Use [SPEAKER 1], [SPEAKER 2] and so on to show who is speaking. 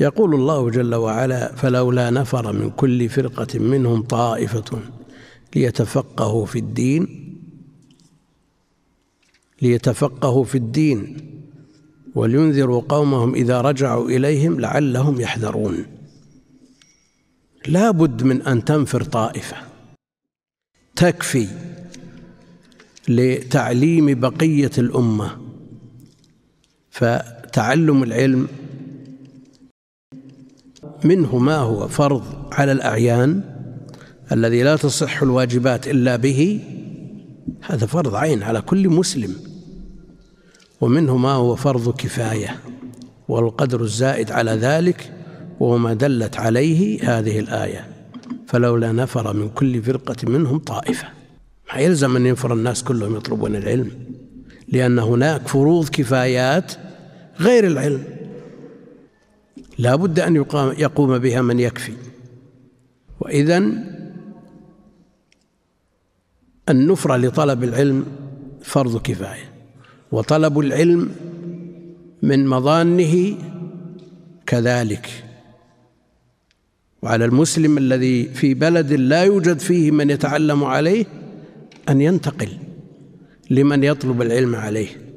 [SPEAKER 1] يقول الله جل وعلا فلولا نفر من كل فرقة منهم طائفة ليتفقهوا في الدين ليتفقهوا في الدين ولينذروا قومهم إذا رجعوا إليهم لعلهم يحذرون لا بد من أن تنفر طائفة تكفي لتعليم بقية الأمة فتعلم العلم منه ما هو فرض على الأعيان الذي لا تصح الواجبات إلا به هذا فرض عين على كل مسلم ومنه ما هو فرض كفاية والقدر الزائد على ذلك وهو ما دلت عليه هذه الآية فلولا نفر من كل فرقة منهم طائفة ما يلزم أن ينفر الناس كلهم يطلبون العلم لأن هناك فروض كفايات غير العلم لا بد أن يقام يقوم بها من يكفي وإذا النفرة لطلب العلم فرض كفاية وطلب العلم من مظانه كذلك وعلى المسلم الذي في بلد لا يوجد فيه من يتعلم عليه أن ينتقل لمن يطلب العلم عليه